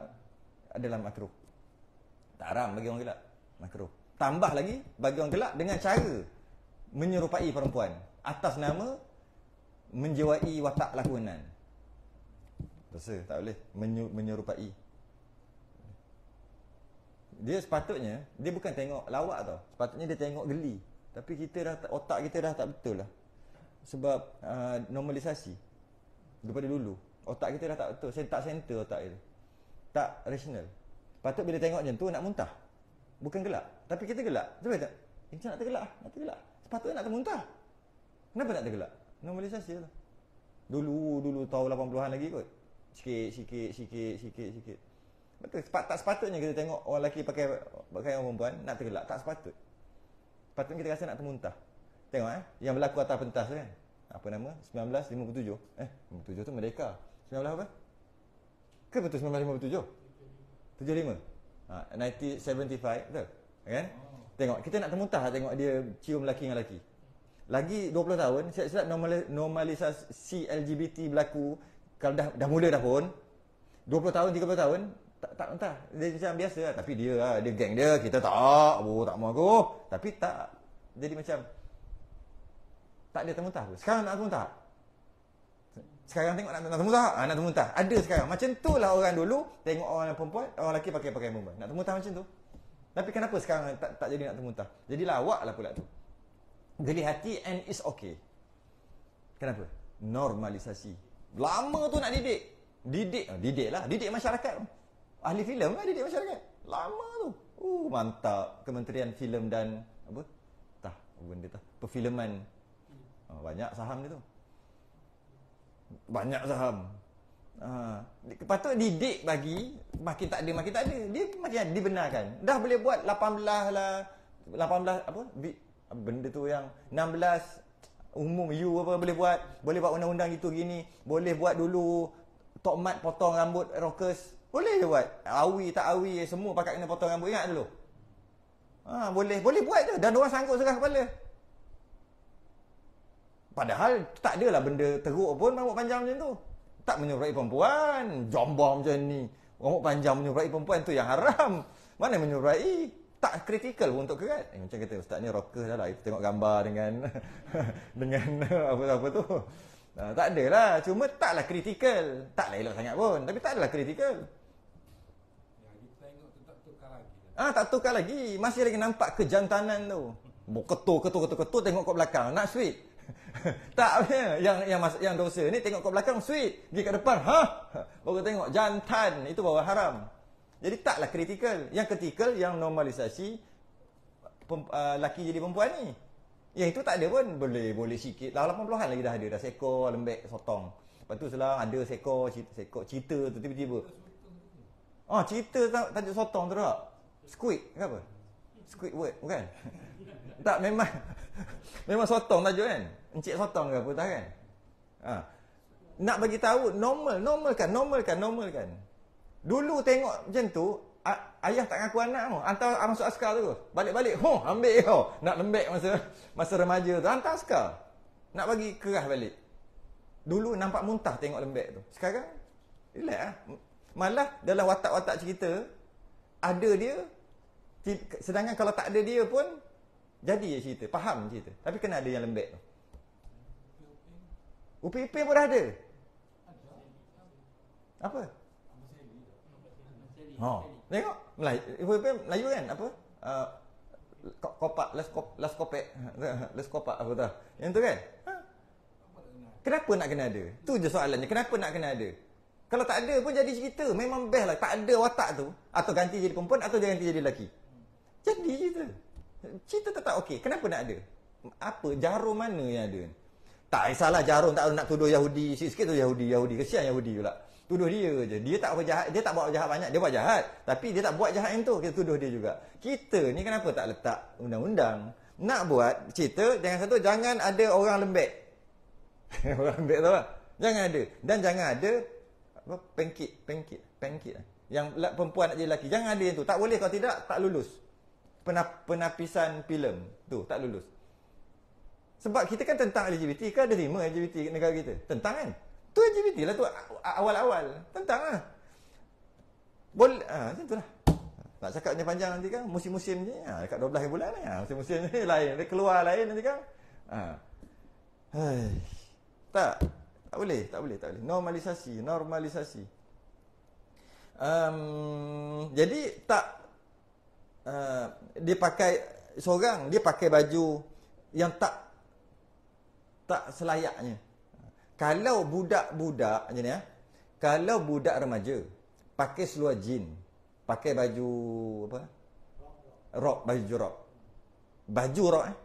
adalah makruh. Tak haram bagi orang gelak. Makruh. Tambah lagi bagi orang gelak dengan cara menyerupai perempuan atas nama menjewai watak lakonan. Dosa, tak boleh menyerupai. Dia sepatutnya dia bukan tengok lawak tau. Sepatutnya dia tengok geli tapi kita dah otak kita dah tak betul lah sebab uh, normalisasi daripada dulu otak kita dah tak betul saya tak center otak kita tak rasional. patut bila tengok macam tu nak muntah bukan gelak tapi kita gelak sebab tak eh, macam nak tergelak nak tergelak sepatutnya nak termuntah kenapa nak tergelak normalisasi lah dulu dulu tahun 80-an lagi kot sikit sikit sikit sikit sikit betul tak sepatutnya kita tengok orang lelaki pakai pakai orang perempuan nak tergelak tak sepatutnya Patutnya kita rasa nak termuntah. Tengok eh, yang berlaku atas pentas kan. Apa nama? 1957. Eh, 57 tu merdeka. 19 apa? Ke betul 1957? 75. 75. Ha, 1975 betul. Kan? Tengok, kita nak termuntah lah tengok dia cium lelaki dengan lelaki. Lagi 20 tahun, siap-siap normalisasi LGBT berlaku. Kalau dah, dah mula dah pun, 20 tahun, 30 tahun, tak, tak entah. Dia macam biasa lah. Tapi dia lah, dia geng dia. Kita tak, oh, tak mau aku. Tapi tak jadi macam tak dia temuntah pun. Sekarang nak temuntah. Sekarang tengok nak, nak temuntah. Ha, ah, nak temuntah. Ada sekarang. Macam tu lah orang dulu tengok orang yang perempuan, orang lelaki pakai pakai perempuan. Nak temuntah macam tu. Tapi kenapa sekarang tak, tak jadi nak temuntah? Jadi lawak lah, lah pula tu. Geli hati and it's okay. Kenapa? Normalisasi. Lama tu nak didik. Didik, ah, didik lah. Didik masyarakat. Ahli filem lah didik masyarakat. Lama tu. Oh uh, mantap Kementerian Filem dan apa? Tah, benda tah. Perfilman. Oh, banyak saham dia tu. Banyak saham. Ha, patut didik bagi makin tak ada makin tak ada. Dia macam dibenarkan. Dah boleh buat 18 lah 18 apa? B, benda tu yang 16 umum you apa boleh buat? Boleh buat undang-undang itu gini, boleh buat dulu tokmat potong rambut rockers boleh je buat. Awi tak awi semua pakai kena potong rambut ingat dulu. Ha, boleh. Boleh buat je. Dan orang sanggup serah kepala. Padahal tak adalah benda teruk pun rambut panjang macam tu. Tak menyerupai perempuan. Jombor macam ni. Rambut panjang menyerupai perempuan tu yang haram. Mana menyerupai? Tak kritikal pun untuk kerat. Eh, macam kata ustaz ni rocker dah lah. Kita tengok gambar dengan dengan apa-apa tu. Nah, ha, tak adalah. Cuma taklah kritikal. Taklah elok sangat pun. Tapi taklah kritikal. Ah tak tukar lagi. Masih lagi nampak kejantanan tu. Bu ketuk ketuk ketuk ketuk tengok kat belakang. Nak sweet. tak ya. yang yang mas, yang dosa ni tengok kat belakang sweet. Pergi kat depan ha. Baru tengok jantan itu bawa haram. Jadi taklah kritikal. Yang kritikal yang normalisasi ah, lelaki uh, jadi perempuan ni. Yang itu tak ada pun. Boleh boleh sikit. Lah 80-an lagi dah ada dah seekor lembek sotong. Lepas tu selang ada seekor seekor cerita tu tiba-tiba. Ah cerita tajuk sotong tu tak? Squid ke apa? Squid word bukan? tak memang memang sotong tak lah, kan. Encik sotong ke apa tak kan? Ha. Nak bagi tahu normal, normal normal kan, kan, normal kan. Dulu tengok macam tu, ayah tak ngaku anak tu. Hantar ah, masuk askar tu. Balik-balik, huh, ambil kau. Nak lembek masa masa remaja tu. Hantar askar. Nak bagi keras balik. Dulu nampak muntah tengok lembek tu. Sekarang, relax lah. Malah dalam watak-watak cerita, ada dia sedangkan kalau tak ada dia pun jadi je cerita faham cerita tapi kena ada yang lembek tu Upi-upi pun dah ada apa ha tengok Melayu, upi Melayu kan apa uh, kopak les kop les kopek les kopak apa tu yang tu kan ha. kenapa nak kena ada tu je soalannya kenapa nak kena ada kalau tak ada pun jadi cerita. Memang best lah. Tak ada watak tu. Atau ganti jadi perempuan atau dia ganti jadi lelaki. Jadi cerita. Cerita tetap okey. Kenapa nak ada? Apa? Jarum mana yang ada? Tak salah jarum tak nak tuduh Yahudi. Sikit-sikit tu Yahudi. Yahudi. Kesian Yahudi pula. Tuduh dia je. Dia tak buat jahat. Dia tak buat jahat banyak. Dia buat jahat. Tapi dia tak buat jahat yang tu. Kita tuduh dia juga. Kita ni kenapa tak letak undang-undang? Nak buat cerita dengan satu. Jangan ada orang lembek. orang lembek tu lah. Jangan ada. Dan jangan ada apa pengkit pengkit pengkit yang perempuan nak jadi lelaki jangan ada yang tu tak boleh kalau tidak tak lulus Penap, penapisan filem tu tak lulus sebab kita kan tentang LGBT ke ada terima LGBT negara kita tentang kan tu LGBT lah tu awal-awal tentang lah boleh ha, macam tu lah nak cakapnya panjang nanti kan musim-musim ni ha, dekat 12 bulan ni ha, musim-musim ni lain dia keluar lain nanti kan ha. tak tak boleh, tak boleh, tak boleh. Normalisasi, normalisasi. Um, jadi tak uh, dia pakai seorang dia pakai baju yang tak tak selayaknya. Kalau budak-budak macam ni ya. Kalau budak remaja pakai seluar jin, pakai baju apa? Rok, baju rok. Baju rok eh.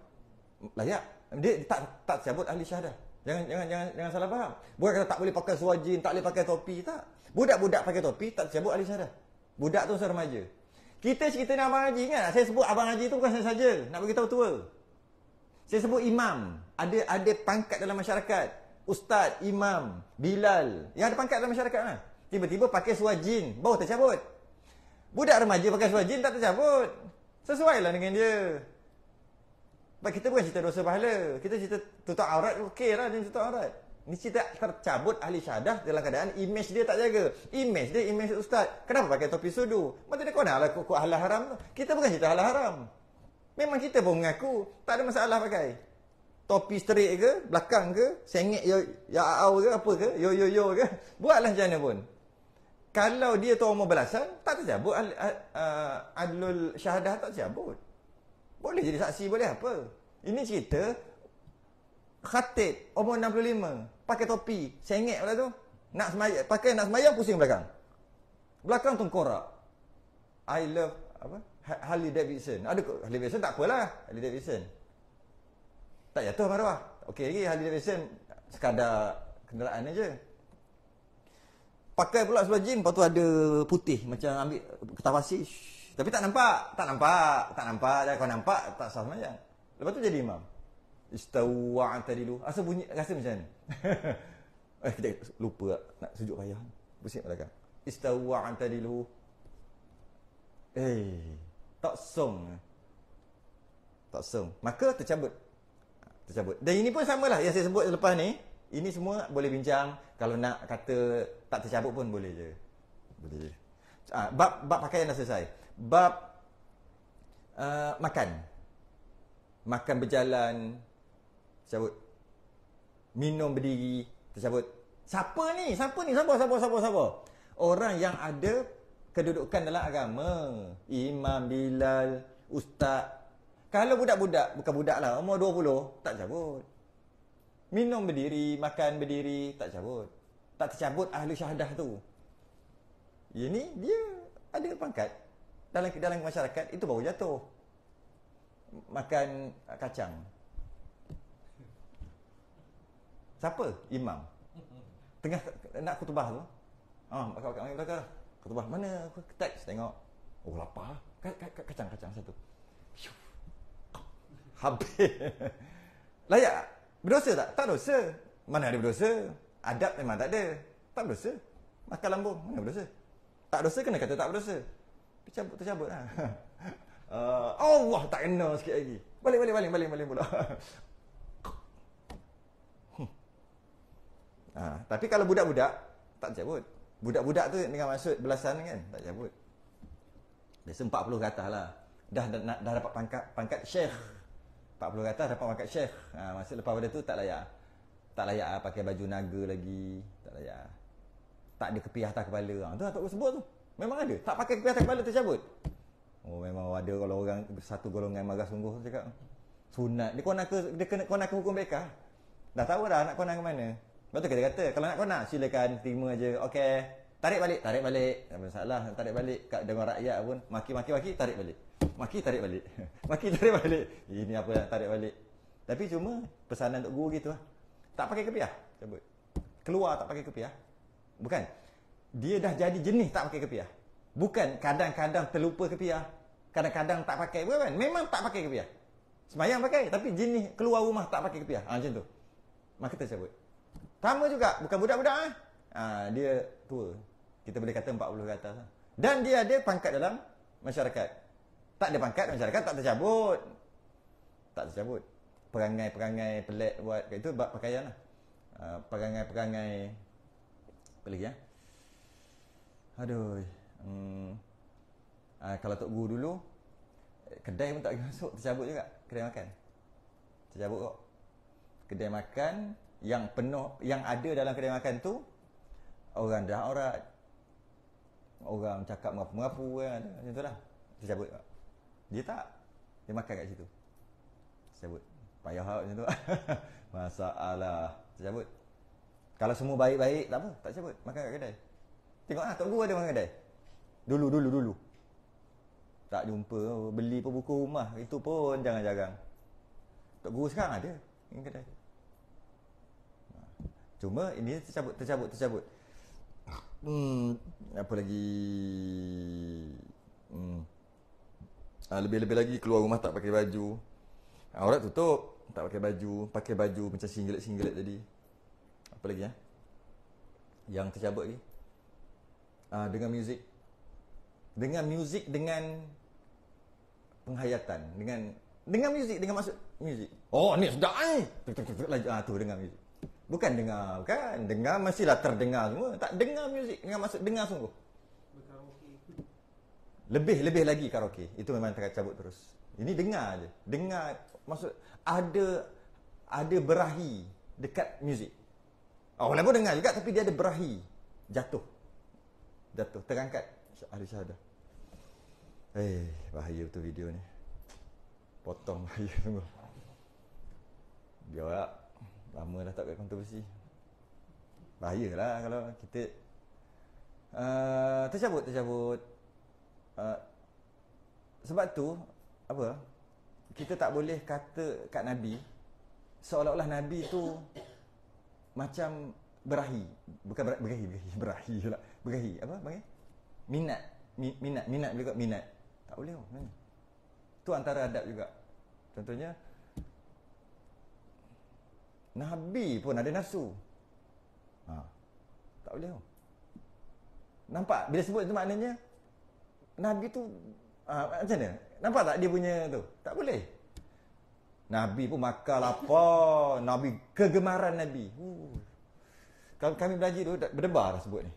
Layak. Dia tak tak sebut ahli syahadah. Jangan jangan jangan jangan salah faham. Bukan kata tak boleh pakai seluar jeans, tak boleh pakai topi, tak. Budak-budak pakai topi tak disebut ahli syarah. Budak tu seorang remaja. Kita cerita ni abang haji kan? Saya sebut abang haji tu bukan saya saja, nak bagi tahu tua. Saya sebut imam, ada ada pangkat dalam masyarakat. Ustaz, imam, bilal, yang ada pangkat dalam masyarakat lah. Tiba-tiba pakai seluar jeans, bau tercabut. Budak remaja pakai seluar jeans tak tercabut. Sesuailah dengan dia. Baik kita bukan cerita dosa pahala. Kita cerita tutup aurat okey lah dia tutup aurat. Ini cerita tercabut ahli syahadah dalam keadaan image dia tak jaga. Image dia image ustaz. Kenapa pakai topi sudu? Mata dia kena lah kukuk halal haram tu. Kita bukan cerita halal haram. Memang kita pun mengaku tak ada masalah pakai. Topi straight ke, belakang ke, sengit yo ya au ke apa ke, yo yo yo ke. Buatlah macam mana pun. Kalau dia tu umur belasan, tak tercabut ah, ah, adlul syahadah tak tercabut. Boleh jadi saksi boleh apa? Ini cerita khatib umur 65 pakai topi, sengit pula tu. Nak semayang, pakai nak semayang pusing belakang. Belakang tengkorak. I love apa? Ha-, Harley Davidson. Ada Harley Davidson tak apalah. Harley Davidson. Tak jatuh maruah. Okey lagi Harley Davidson sekadar kenderaan aja. Pakai pula sebelah jean, lepas tu ada putih macam ambil ketawasi. Tapi tak nampak, tak nampak, tak nampak. Dan kalau nampak, tak sah semayang. Lepas tu jadi imam. Istawa'a tadi dulu. Asal bunyi, rasa macam ni. eh, kita lupa lah. nak sujud payah. Pusing pada kan. Istawa'a tadi dulu. Eh, tak song. Tak song. Maka tercabut. Tercabut. Dan ini pun samalah yang saya sebut selepas ni. Ini semua boleh bincang. Kalau nak kata tak tercabut pun boleh je. Boleh je. Ah, bab, bab pakaian dah selesai bab uh, makan makan berjalan cabut minum berdiri tercabut siapa ni siapa ni sabar sabar sabar sabar orang yang ada kedudukan dalam agama imam bilal ustaz kalau budak-budak bukan budak lah umur 20 tak cabut minum berdiri makan berdiri tak cabut tak tercabut ahli syahadah tu ini dia ada pangkat dalam dalam masyarakat itu baru jatuh makan kacang siapa imam tengah nak kutubah tu ah kat kat mana khutbah mana teks tengok oh lapar kacang-kacang satu habis layak berdosa tak tak dosa mana ada berdosa adab memang tak ada tak berdosa makan lambung mana berdosa tak berdosa kena kata tak berdosa Cabut tercabut lah. Uh, Allah tak kena sikit lagi. Balik, balik, balik, balik, balik pula. Hmm. ha, tapi kalau budak-budak, tak cabut. Budak-budak tu dengan maksud belasan kan, tak cabut. Biasa puluh kata lah. Dah, dah, dah dapat pangkat pangkat syekh. puluh kata dapat pangkat syekh. Ha, maksud lepas pada tu tak layak. Tak layak lah pakai baju naga lagi. Tak layak. Tak ada kepiah atas kepala. Ha, tu lah tak sebut tu. Memang ada. Tak pakai kuih atas kepala tercabut. Oh memang ada kalau orang satu golongan marah sungguh cakap. Sunat. Dia kena dia kena kena ke hukum mereka? Dah tahu dah nak konak ke mana. Lepas tu kita kata kalau nak konak silakan terima aje. Okey. Tarik balik, tarik balik. Tak masalah, tarik balik kat dengan rakyat pun maki-maki-maki tarik balik. Maki tarik balik. maki tarik balik. Ini apa nak tarik balik. Tapi cuma pesanan untuk guru gitu lah. Tak pakai kepiah. Cabut. Keluar tak pakai kepiah. Bukan dia dah jadi jenis tak pakai kepiah. Bukan kadang-kadang terlupa kepiah. Kadang-kadang tak pakai Bukan kan? Memang tak pakai kepiah. Semayang pakai. Tapi jenis keluar rumah tak pakai kepiah. Ha, macam tu. Maka tercabut. Sama juga. Bukan budak-budak lah. Ha, dia tua. Kita boleh kata 40 ke atas. Lah. Dan dia ada pangkat dalam masyarakat. Tak ada pangkat masyarakat. Tak tercabut. Tak tercabut. Perangai-perangai pelik buat. Itu pakaian lah. Ha, perangai-perangai. Apa lagi ya? Ha? Aduh. Hmm. Uh, kalau Tok Guru dulu, kedai pun tak masuk, tercabut juga kedai makan. Tercabut kok. Kedai makan yang penuh, yang ada dalam kedai makan tu, orang dah orang, orang cakap mengapu-mengapu kan, macam tu lah. Tercabut kok. Dia tak, dia makan kat situ. Tercabut. Payah hak macam tu. Masalah. Tercabut. Kalau semua baik-baik, tak apa. Tak cabut. Makan kat kedai. Tengoklah Tok Guru ada lah makan kedai Dulu, dulu, dulu Tak jumpa Beli pun buku rumah Itu pun jangan jarang Tok Guru sekarang ada Makan kedai Cuma ini tercabut, tercabut, tercabut Hmm, apa lagi Hmm ah, Lebih-lebih lagi keluar rumah tak pakai baju ah, Orang tutup Tak pakai baju Pakai baju macam singlet-singlet jadi Apa lagi ya Yang tercabut lagi uh, dengan muzik dengan muzik dengan penghayatan dengan dengan muzik dengan maksud muzik oh ni sedap ni eh. ah uh, tu dengar muzik bukan dengar bukan dengar mestilah terdengar semua tak dengar muzik dengan maksud dengar sungguh lebih lebih lagi karaoke itu memang tak cabut terus ini dengar aje dengar maksud ada ada berahi dekat muzik oh walaupun dengar juga tapi dia ada berahi jatuh Jatuh terangkat ahli syahadah. Eh, bahaya betul video ni. Potong bahaya semua. Biar tak. Lama dah tak buat kontroversi. lah kalau kita... Uh, eh, tercabut, tercabut. Uh, eh, sebab tu, apa? Kita tak boleh kata kat Nabi, seolah-olah Nabi tu macam berahi. Bukan berahi, berahi, berahi lah berahi apa panggil minat Mi, minat minat juga minat tak boleh oh. Hmm. tu antara adab juga contohnya nabi pun ada nafsu ha. tak boleh oh. nampak bila sebut itu maknanya nabi tu ha, macam mana nampak tak dia punya tu tak boleh Nabi pun makan lapar. Nabi kegemaran Nabi. Uh. Kami belajar tu, berdebar dah sebut ni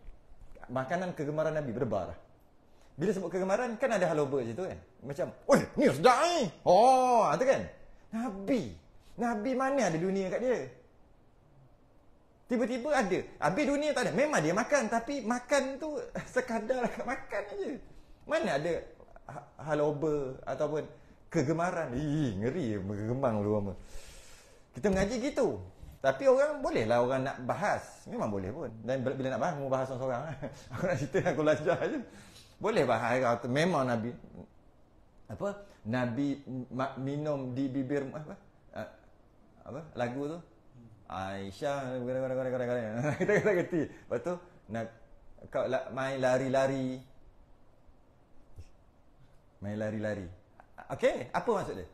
makanan kegemaran Nabi berdebar Bila sebut kegemaran, kan ada haloba je tu kan? Macam, oi, ni sedap ni. Oh, ha, tu kan? Nabi. Nabi mana ada dunia kat dia? Tiba-tiba ada. Habis dunia tak ada. Memang dia makan. Tapi makan tu sekadar makan aja. Mana ada ha, haloba ataupun kegemaran. Ih, ngeri. Gemang dulu. Kita mengaji gitu. Tapi orang boleh lah orang nak bahas. Memang boleh pun. Dan bila nak bahas, mau bahas seorang-seorang. aku lah. nak cerita, aku lancar je. Boleh bahas. Memang Nabi. Apa? Nabi minum di bibir. Apa? Ah, apa? Lagu tu? Aisyah. Kita kata kerti. Lepas tu, nak, kau la, main lari-lari. Main lari-lari. Okay? Apa maksud dia?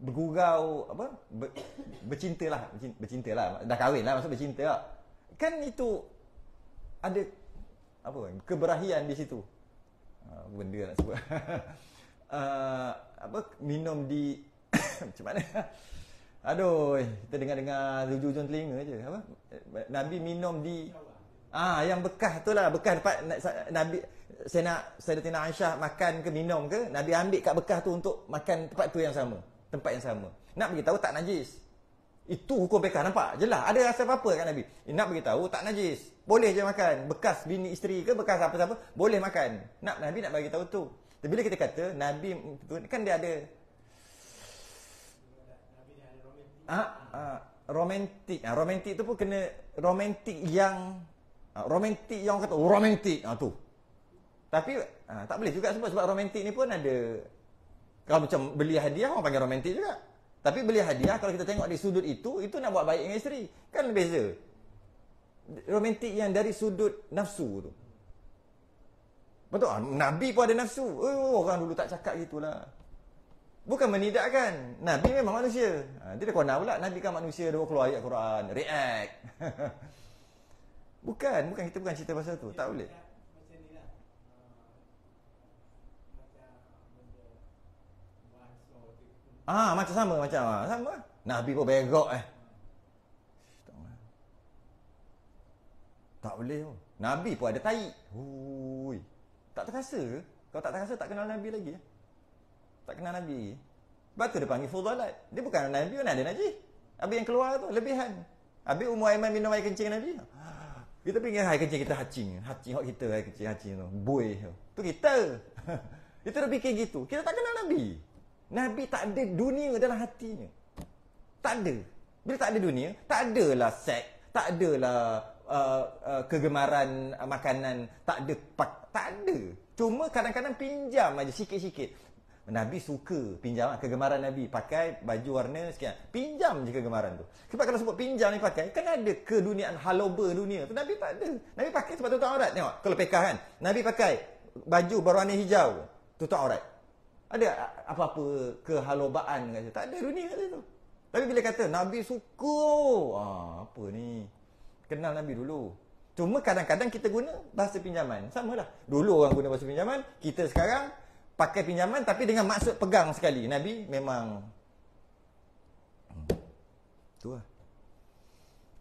bergurau apa ber, bercintalah bercintalah dah kahwin lah maksud bercinta lah. kan itu ada apa keberahian di situ uh, benda nak lah sebut uh, apa minum di macam mana aduh kita dengar-dengar hujung-hujung telinga je apa nabi minum di ah yang bekas tu lah bekas dapat nabi saya nak Sayyidatina Aisyah makan ke minum ke nabi ambil kat bekah tu untuk makan tempat tu yang sama tempat yang sama. Nak bagi tahu tak najis. Itu hukum bekas nampak jelas. Ada rasa apa-apa kat Nabi. Eh, nak tahu tak najis. Boleh je makan. Bekas bini isteri ke bekas apa-apa. Boleh makan. Nak Nabi nak bagi tahu tu. Tapi bila kita kata Nabi tu kan dia ada. Ah, ah, romantik. Ah, romantik tu pun kena romantik yang ah, romantik yang orang kata oh, romantik. Ah, tu. Tapi ah, tak boleh juga sebab sebab romantik ni pun ada kalau macam beli hadiah orang panggil romantik juga. Tapi beli hadiah kalau kita tengok di sudut itu, itu nak buat baik dengan isteri. Kan beza. Romantik yang dari sudut nafsu tu. Betul? tak? Nabi pun ada nafsu. Oh, orang dulu tak cakap gitulah. Bukan menidakkan. Nabi memang manusia. Ha, dia dah kena pula. Nabi kan manusia. Dia keluar ayat Quran. React. bukan. Bukan. Kita bukan cerita pasal tu. Tak boleh. Ah, macam sama macam ah, sama. Nabi pun berak eh. Tak boleh oh. Nabi pun ada tai. Hui. Tak terasa ke? Kau tak terasa tak kenal Nabi lagi? Eh. Tak kenal Nabi. Batu dia panggil fudalat. Dia bukan Nabi, mana ada Nabi. Habis yang keluar tu, lebihan. Habis umur Aiman minum air kencing Nabi. Kita pergi air kencing kita hacing. Hacing hak kita air kencing hacing tu. Buih tu. Tu kita. kita dah fikir gitu. Kita tak kenal Nabi. Nabi tak ada dunia dalam hatinya. Tak ada. Bila tak ada dunia, tak adalah sek, tak adalah uh, uh, kegemaran uh, makanan, tak ada pak, tak ada. Cuma kadang-kadang pinjam aja sikit-sikit. Nabi suka pinjam ah, kegemaran Nabi pakai baju warna sekian. Pinjam je kegemaran tu. Sebab kalau sebut pinjam ni pakai, kan ada keduniaan haloba dunia tu. Nabi tak ada. Nabi pakai sebab tutup aurat. Tengok, kalau pekah kan. Nabi pakai baju berwarna hijau, tutup aurat ada apa-apa kehalobaan kata. Tak ada dunia kata tu. Tapi bila kata Nabi suka, ah, apa ni? Kenal Nabi dulu. Cuma kadang-kadang kita guna bahasa pinjaman. Sama lah. Dulu orang guna bahasa pinjaman. Kita sekarang pakai pinjaman tapi dengan maksud pegang sekali. Nabi memang... Hmm. lah.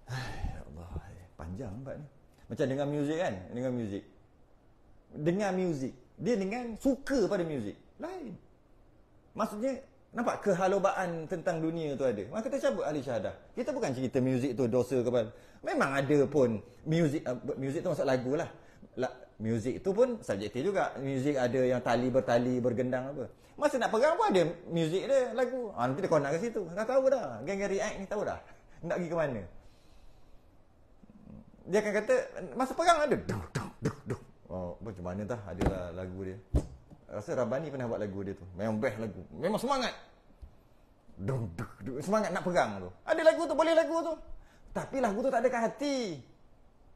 Ay, ya Allah. Panjang nampak ni. Macam dengan muzik kan? Dengan muzik. Dengan muzik. Dia dengan suka pada muzik lain. Maksudnya, nampak kehalobaan tentang dunia tu ada. Maka kita cabut ahli syahadah. Kita bukan cerita muzik tu dosa kepada, Memang ada pun muzik, uh, muzik tu masuk lagu lah. La, muzik tu pun subjektif juga. Muzik ada yang tali bertali, bergendang apa. Masa nak pegang pun ada muzik dia, lagu. Ha, nanti dia nak ke situ. Dah tahu dah. Geng-geng react ni tahu dah. Nak pergi ke mana. Dia akan kata, masa pegang ada. Duh, duh, duh, duh. Oh, macam mana dah? Adalah lagu dia rasa Rabani pernah buat lagu dia tu. Memang best lagu. Memang semangat. Duh duh duh, semangat nak pegang tu. Ada lagu tu, boleh lagu tu. Tapi lagu tu tak ada kat hati.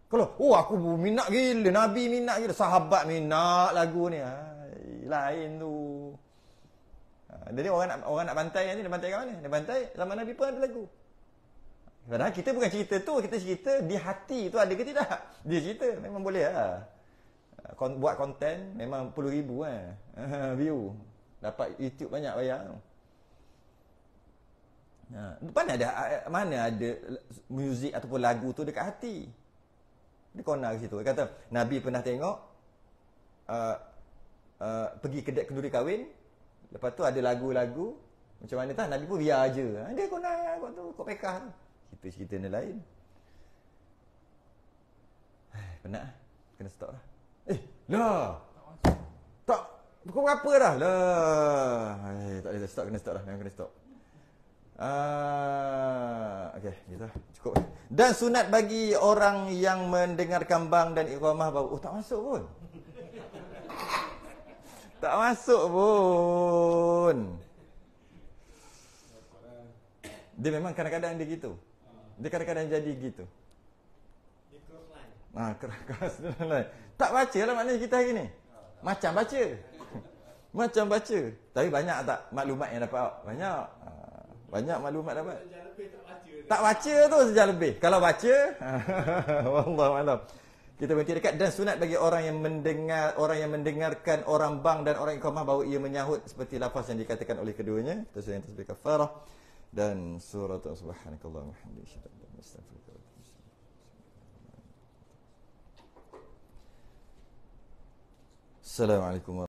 Kalau, oh aku minat gila, Nabi minat gila, sahabat minat lagu ni. Ay, lain tu. Ha, jadi orang nak orang nak bantai ni, dia bantai kat mana? Dia bantai Lama Nabi pun ada lagu. Padahal kita bukan cerita tu, kita cerita di hati tu ada ke tidak. Dia cerita, memang boleh lah. Ya? Ah, buat konten memang 10,000 eh. Kan? Ah, view. Dapat YouTube banyak bayar. Ha. Mana ada mana ada muzik ataupun lagu tu dekat hati. Dia kena ke situ. Dia kata Nabi pernah tengok uh, uh, pergi kedai kenduri kahwin. Lepas tu ada lagu-lagu macam mana tak Nabi pun biar aje. dia kena kau tu kau pekah. Kita cerita ni lain. Hai, penat. Lah. Kena stop lah. Eh, lah. Tak. Pukul berapa dah? Lah. Eh, tak boleh stop kena stop dah. Memang kena stop. Ah, uh, okey, gitu. Lah. Cukup. Dan sunat bagi orang yang mendengar kambang dan iqamah bau. Oh, tak masuk pun. tak masuk pun. Dia memang kadang-kadang dia gitu. Dia kadang-kadang jadi gitu. Dia cross line. Ah, cross Tak baca lah maknanya kita hari ni. Macam baca. Macam baca. Tapi banyak tak maklumat yang dapat awak? Banyak. Ha, banyak maklumat dapat. Tak baca tu sejak lebih. Kalau baca, Allah malam. Kita berhenti dekat dan sunat bagi orang yang mendengar orang yang mendengarkan orang bang dan orang iqamah bahawa ia menyahut seperti lafaz yang dikatakan oleh keduanya. Tersebut yang tersebut kafarah dan surah subhanakallah wa hamdika السلام عليكم